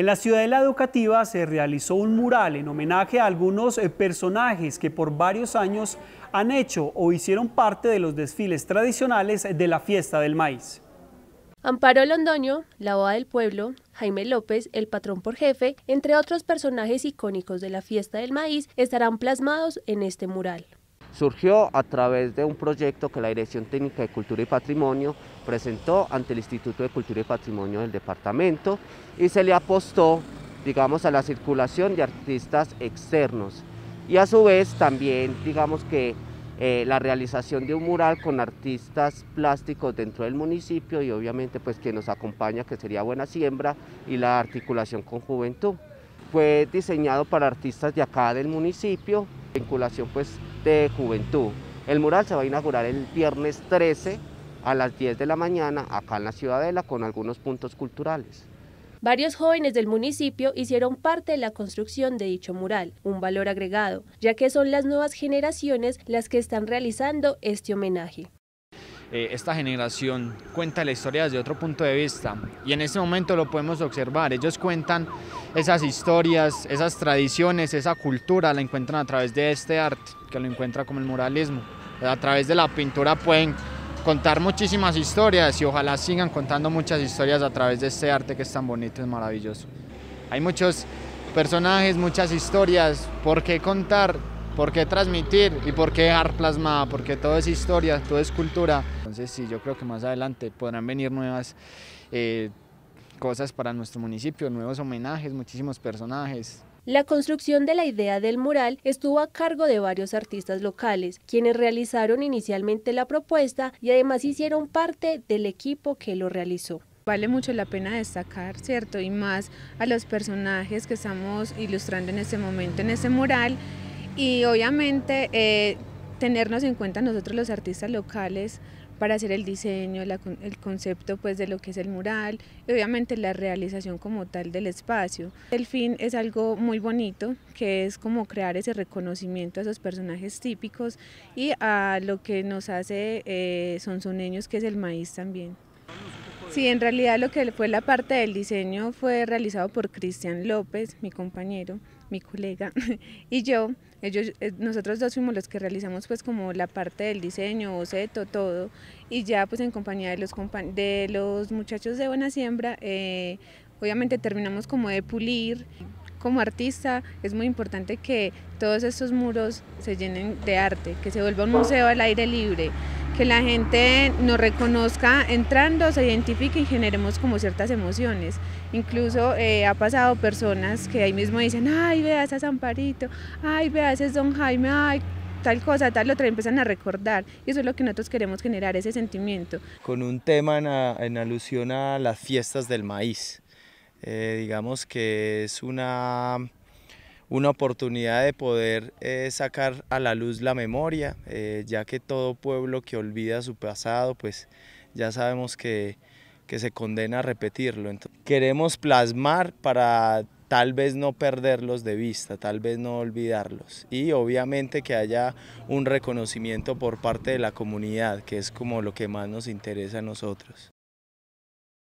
En la La Educativa se realizó un mural en homenaje a algunos eh, personajes que por varios años han hecho o hicieron parte de los desfiles tradicionales de la Fiesta del Maíz. Amparo Londoño, la boda del pueblo, Jaime López, el patrón por jefe, entre otros personajes icónicos de la Fiesta del Maíz, estarán plasmados en este mural surgió a través de un proyecto que la Dirección Técnica de Cultura y Patrimonio presentó ante el Instituto de Cultura y Patrimonio del departamento y se le apostó, digamos, a la circulación de artistas externos y a su vez también, digamos que eh, la realización de un mural con artistas plásticos dentro del municipio y obviamente pues que nos acompaña que sería Buena Siembra y la articulación con Juventud. Fue diseñado para artistas de acá del municipio vinculación pues de juventud. El mural se va a inaugurar el viernes 13 a las 10 de la mañana acá en la Ciudadela con algunos puntos culturales. Varios jóvenes del municipio hicieron parte de la construcción de dicho mural, un valor agregado, ya que son las nuevas generaciones las que están realizando este homenaje. Eh, esta generación cuenta la historia desde otro punto de vista y en ese momento lo podemos observar. Ellos cuentan esas historias, esas tradiciones, esa cultura, la encuentran a través de este arte, que lo encuentra como el muralismo. A través de la pintura pueden contar muchísimas historias y ojalá sigan contando muchas historias a través de este arte que es tan bonito y maravilloso. Hay muchos personajes, muchas historias, ¿por qué contar por qué transmitir y por qué dejar plasmada, porque todo es historia, todo es cultura. Entonces sí, yo creo que más adelante podrán venir nuevas eh, cosas para nuestro municipio, nuevos homenajes, muchísimos personajes. La construcción de la idea del mural estuvo a cargo de varios artistas locales, quienes realizaron inicialmente la propuesta y además hicieron parte del equipo que lo realizó vale mucho la pena destacar, ¿cierto? Y más a los personajes que estamos ilustrando en este momento en ese mural y obviamente eh, tenernos en cuenta nosotros los artistas locales para hacer el diseño, el concepto pues de lo que es el mural y obviamente la realización como tal del espacio. El fin es algo muy bonito que es como crear ese reconocimiento a esos personajes típicos y a lo que nos hace eh, que es el maíz también. Sí, en realidad lo que fue la parte del diseño fue realizado por Cristian López, mi compañero, mi colega y yo, ellos, eh, nosotros dos fuimos los que realizamos pues como la parte del diseño, boceto, todo, y ya pues en compañía de los, de los muchachos de Buena Siembra, eh, obviamente terminamos como de pulir. Como artista es muy importante que todos estos muros se llenen de arte, que se vuelva un museo al aire libre, que la gente nos reconozca entrando, se identifique y generemos como ciertas emociones. Incluso eh, ha pasado personas que ahí mismo dicen, ay, vea, a es Amparito, ay, vea, ese es Don Jaime, ay, tal cosa, tal otra, empiezan a recordar. Y eso es lo que nosotros queremos generar, ese sentimiento. Con un tema en, alusión a las fiestas del maíz. Eh, digamos que es una una oportunidad de poder eh, sacar a la luz la memoria, eh, ya que todo pueblo que olvida su pasado, pues ya sabemos que, que se condena a repetirlo. queremos plasmar para tal vez no perderlos de vista, tal vez no olvidarlos. Y obviamente que haya un reconocimiento por parte de la comunidad, que es como lo que más nos interesa a nosotros.